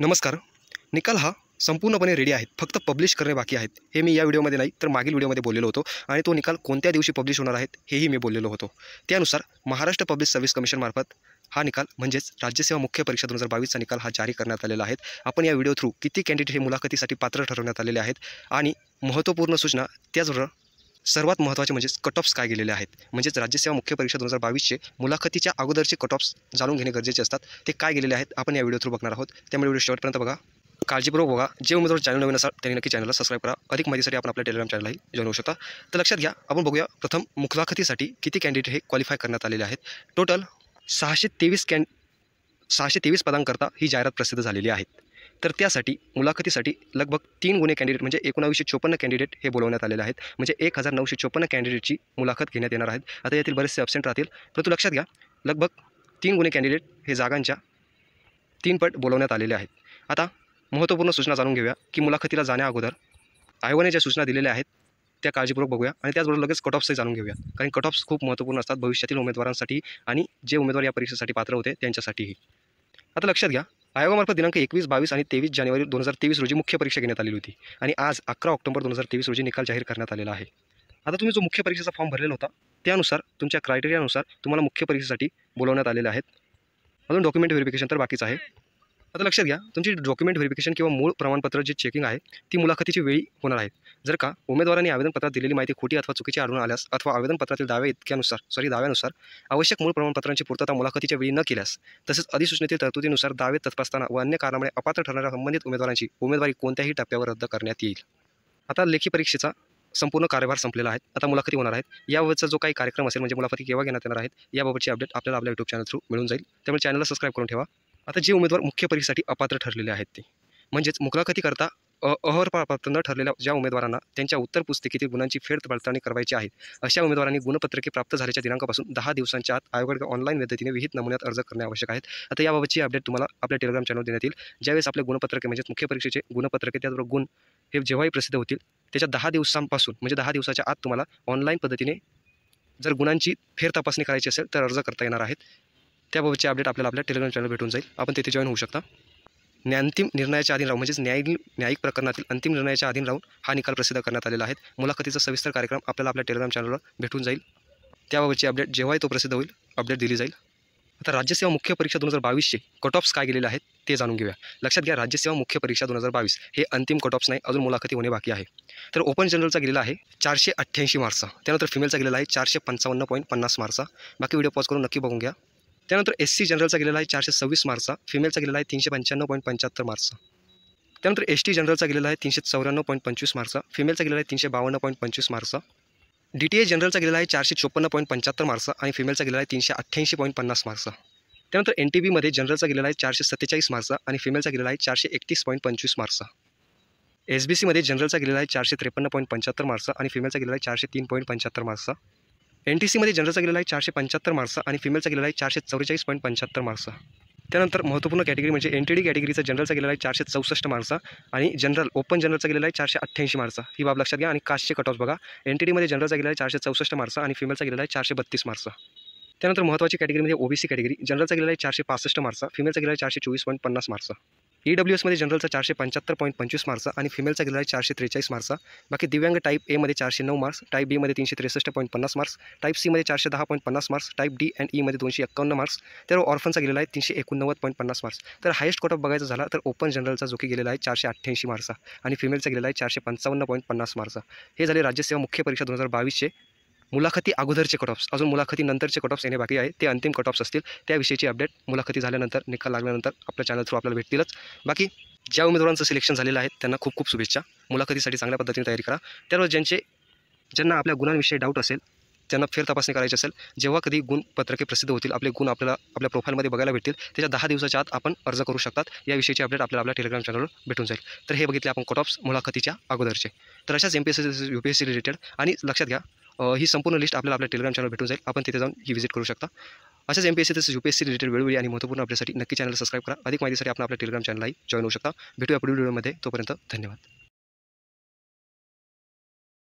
नमस्कार निकाल हा संपूर्णपणे रेडी आहेत फक्त पब्लिश करणे बाकी आहेत हे मी या व्हिडिओमध्ये नाही तर मागील व्हिडिओमध्ये बोललेलो होतो आणि तो निकाल कोणत्या दिवशी पब्लिश होणार आहेत हेही मी बोललेलो होतो त्यानुसार महाराष्ट्र पब्लिक सर्व्हिस कमिशनमार्फत हा निकाल म्हणजेच राज्यसेवा मुख्य परीक्षा दोन हजार बावीसचा निकाल हा जारी करण्यात आलेला आहे आपण या व्हिडिओ थ्रू किती कॅन्डिडेट हे मुलाखतीसाठी पात्र ठरवण्यात आलेले आहेत आणि महत्त्वपूर्ण सूचना त्याचबरोबर सर्वात महत्त्वाचे म्हणजेच कट ऑफ्स काय गेलेले आहेत म्हणजेच राज्यसेवा मुख्य परीक्षा दोन हजार बावीसचे मुलाखतीच्या अगोदरचे कट ऑफ्स जाणून घेणे गरजेचे असतात ते काय गेलेले आहेत आपण या व्हिडिओ थ्रू बघणार आहोत त्यामुळे व्हिडिओ शेवटपर्यंत बघा काळजीपूर्वक बघा जे उमेदवार चॅनल नवीन असाल त्यांनी नक्की चॅनलला सबस्क्राईब करा अधिक माहितीसाठी आपण आपल्या टेलिग्राम चॅनलही जॉईन होऊ शकता तर लक्षात घ्या आपण बघूया प्रथम मुलाखतीसाठी किती कॅन्डिडेट हे क्वालिफाय करण्यात आलेले आहेत टोटल सहाशे तेवीस कॅन सहाशे तेवीस पदांकरता ही जाहिरात प्रसिद्ध झालेली आहे तर त्यासाठी मुलाखतीसाठी लगभग तीन गुन्हे कॅन्डिडेट म्हणजे एकोणावीसशे चोपन्न कॅन्डिडेट हे बोलवण्यात आलेले आहेत म्हणजे एक हजार नऊशे चोपन्न कॅन्डिडेटची मुलाखत घेण्यात येणार आहेत आता यातील बरेचसे ॲबसेंट राहतील परंतु लक्षात घ्या लगभग तीन गुन्हे कॅन्डिडेट हे जागांच्या पट बोलवण्यात आलेले आहेत आता महत्त्वपूर्ण सूचना जाणून घेऊया की मुलाखतीला जाण्या अगोदर आयोगाने ज्या सूचना दिलेल्या आहेत त्या काळजीपूर्वक बघूया आणि त्याचबरोबर लगेच कट ऑफ्सही जाणून घेऊया कारण कट ऑफ्स खूप महत्त्वपूर्ण असतात भविष्यातील उमेदवारांसाठी आणि जे उमेदवार या परीक्षेसाठी पात्र होते त्यांच्यासाठीही आता लक्षात घ्या आयोगामार्फत दिनांक एकवीस बावीस आणि तेवीस जानेवारी दोन हजार तेवीस रोजी मुख्य परीक्षा घेण्यात आली होती आणि आज अकरा ऑक्टोबर दोन हजार तेवीस रोजी निकाल जाहीर करण्यात आलेला आहे आता तुम्ही जो मुख्य परीक्षेचा फॉर्म भरलेला होता त्यानुसार तुमच्या क्रायटेरियानुसार तुम्हाला मुख्य परीक्षेसाठी बोलवण्यात आलेले आहेत अजून डॉक्युमेंट व्हेरिफिकेशन तर बाकीच आहे आता लक्षात घ्या तुमची डॉक्युमेंट व्हेरिफिकेशन किंवा मूळ प्रमाणपत्र जी चेकिंग आहे ती मुलाखतीची वेळी होणार आहे जर का उमेदवारांनी आवेदनपत्रात दिलेली माहिती खोटी अथवा चुकीची आढळून आल्यास अथवा आवेदनपत्रातील दाव्या इतक्यानुसार सॉरी दाव्यानुसार आवश्यक मूळ प्रमाणपत्रांची पूर्तता मुलाखतीच्या वेळी न केल्यास तसेच अधिसूचनेतील तरतुदीनुसार दावे तपासताना व अन्य कारणामुळे अपात्र ठरणाऱ्या संबंधित उमेदवारांची उमेदवारी कोणत्याही टप्प्यावर रद्द करण्यात येईल आता लेखी परीक्षेचा संपूर्ण कार्यभार संपलेला आहे आता मुलाखती होणार आहेत याबाबतचा जो काही कार्यक्रम असेल म्हणजे मुलाखती केव्हा घेण्यात येणार आहेत याबाबतची अपडेट आपल्याला आपल्या यूट्यूब चॅनल थ्रू मिळून जाईल त्यामुळे चॅनलला सबस्क्राईब करून ठेवा आता जे उमेदवार मुख्य परीक्षेसाठी अपात्र ठरलेले आहेत ते म्हणजेच मुखलाखतीकरता न ठरलेल्या ज्या उमेदवारांना त्यांच्या उत्तर पुस्तिकेतील गुणांची फेड पडताळणी करायची आहे अशा उमेदवारांनी गुणपत्रके प्राप्त झाल्याच्या दिनांकापासून दहा दिवसांच्या आत आयोगाकडे ऑनलाईन पद्धतीने विहित नमुन्यात अर्ज करणे आवश्यक आहेत आता याबाबतची अपडेट तुम्हाला आपल्या टेलिग्राम चॅनल देण्यात येईल ज्यावेळेस आपले गुणपत्रके म्हणजे मुख्य परीक्षेचे गुणपत्रके त्याचबरोबर गुण हे जेव्हाही प्रसिद्ध होतील त्याच्या दहा दिवसांपासून म्हणजे दहा दिवसाच्या आत तुम्हाला ऑनलाईन पद्धतीने जर गुणांची फेर तपासणी करायची असेल तर अर्ज करता येणार आहेत त्याबाबतची अपडेट आपल्याला आपल्या टेलिग्राम चॅनल भेटून जाईल आपण तिथे जॉईन होऊ शकता अंतिम निर्णयाच्या अधीन राहून म्हणजेच न्याय न्यायिक प्रकरणातील अंतिम निर्णयाच्या अधीन राहून हा निकाल प्रसिद्ध करण्यात आलेला आहे मुलाखतीचा सविस्तर कार्यक्रम आपल्याला आपल्या टेलिग्राम चॅनलवर भेटून जाईल त्याबाबतची अपडेट जेव्हाही तो प्रसिद्ध होईल अपडेट दिली जाईल आता राज्यसेवा मुख्य परीक्षा दोन हजार बावीसचे कट ऑफ्स काय गेलेले आहेत ते जाणून घेऊया लक्षात घ्या राज्यसेवा मुख्य परीक्षा दोन हजार बावीस हे अंतिम कट ऑफ्स नाही अजून मुलाखती होणे बाकी आहे तर ओपन जनरलचा गेलेला आहे चारशे अठ्ठ्याऐंशी मार्क्सचा त्यानंतर फिमेलचा गेलेला आहे चारशे पंचावन्न पॉईंट पन्नास मार्क्सचा बाकी व्हिडिओ पॉज करून नक्की बघून घ्या त्यानंतर एस सी जनरलचा गेलेला आहे चारशे सव्वीस मार्क्सचा फिमेलचा गेलेला आहे तीनशे पंच्याण्णव पॉईंट पंच्याहत्तर मार्क्सचा त्यानंतर एस टी जनरलचा गेलेला आहे तीनशे चौऱ्याण्णव पॉईंट पंचवीस मार्क्सचा फिमेलचा गेलेला आहे तीनशे बावन्न पॉईंट पंचवीस मार्क्सचा डी टी ए जनरलचा गेलेला आहे चारशे चोपन्न पॉईंट पंच्याहत्तर मार्क्सचा आणि फिमेलचा गेलेला आहे तीनशे अठ्ठ्याऐंशी पॉईंट पन्नास मार्क्सचा त्यानंतर एन टी बीमध्ये जनरलचा गेलेला आहे चारशे सत्तेचाळीस मार्क्सचा आणि फिमेलचा गेलेला आहे चारशे एकतीस पॉईंट पंचवीस मार्क्सचा एस बी सीमध्ये जनरलचा गेलेला आहे चारशे त्रेपन्न पॉईंट पंच्याहत्तर मार्क्सचा आणि फिमेलचा गेलेला आहे चारशे तीन पॉईंट पंच्याहत्तर मार्क्सचा एन टी सीमध्ये जनरलचा गेलेला आहे चारशे पंच्याहत्तर मार्क्स आणि फिमेलचा गेलेला आहे चारशे चौवेचाळीस पॉईंट पंच्याहत्तर मार्क्स त्यानंतर महत्त्वपूर्ण कॅटेगरी म्हणजे एन टी डी कॅटेगरीचा जनरलचा गेलेला आहे चारशे चौसष्ट मार्क्स आणि जनरल ओपन जनरलचा गेलेला आहे चारशे अठ्ठ्याऐंशी मार्क्स ही बाब लक्षात घ्या आणि कास्टचे कट ऑफ बघा एन टी डीमध्ये जनरलचा गेलेला आहे चारशे चौसष्ट मार्क्स आणि फिमेलचा गेलेला आहे चारशे बत्तीस मार्क्स त्यानंतर महत्त्वाची कॅटेगरी म्हणजे ओबीसी कॅटेगरी जनरलचा गेलेला आहे चारशे पासष्ट मार्क्स फिमेलचा गेलेला आहे चारशे चोवीस पॉईंट पन्नास मार्क्स ई e डब्ल्यू एसमध्ये जनरलचा चारशे पंच्याहत्तर पॉईंट पंचवीस मार्क्स आणि फिमेलचा गेला आहे चारशे त्रेचाळीस मार्क्स बाकी दिव्यांग टाईप एमध्ये चारशे नऊ मार्क्स टाईप बीमध्ये तीनशे त्रेसष्ट पॉईंट पन्नास मार्क्स टाईप सीमध्ये चारशे दहा पॉईंट पन्नास मार्क्स टाईप डी अँड ईमध्ये दोनशे एकावन्न मार्क्स तर ऑर्फनचा गेलेला आहे तीनशे एकोणनव्वद पॉईंट पन्नास मार्क्स तर हायस्ट ऑफ बघायचा झाला तर ओपन जनरलचा जो की गेलेला आहे चारशे अठ्ठ्याऐंशी मार्क्स आणि फिमेलचा गेलेला आहे चारशे पंचावन्न पॉईंट पन्नास मार्क्स हे झाले राज्यसेवा मुख्य परीक्षा दोन हजार बावीसचे मुलाखती अगोदरचे कटऑफ्स अजून मुलाखती नंतरचे कटऑफ्स येणे बाकी आहे ते अंतिम कटऑफ्स असतील त्याविषयीची अपडेट मुलाखती झाल्यानंतर निकाल लागल्यानंतर आपल्या चॅनल थ्रू आपल्याला भेटतीलच बाकी ज्या उमेदवारांचं सिलेक्शन झालेलं आहे त्यांना खूप खूप शुभेच्छा मुलाखतीसाठी चांगल्या पद्धतीने तयारी करा त्यावर ज्यांचे ज्यांना आपल्या गुणांविषयी डाऊट असेल त्यांना फेर तपासणी करायची असेल जेव्हा कधी गुण पत्रके प्रसिद्ध होतील आपले गुण आपल्याला आपल्या प्रोफाईलमध्ये बघायला भेटतील त्याच्या दहा दिवसाच्या आत आपण अर्ज करू शकतात या विषयीची अपडेट आपल्याला आपल्या टेलिग्राम चॅनलवर भेटून जाईल तर हे बघितले आपण कटऑफ्स मुलाखतीच्या अगोदरचे तर अशाच M P S C U P S C related आणि लक्षात घ्या ही संपूर्ण लिस्ट आपल्याला आपल्या टेलिग्राम चॅनल भेटून जाईल आपण तिथे जाऊन ही व्हिजिट करू शकता अशाच एम पी एस सी तसेच U P S C related वेळोवेळी आणि महत्त्वपूर्ण आपल्यासाठी नक्की चॅनल सबस्क्राईब करा अधिक माहितीसाठी आपण आपल्या टेलिग्राम चॅनलला जॉईन होऊ शकता भेटूया पुढील व्हिडिओमध्ये तोपर्यंत धन्यवाद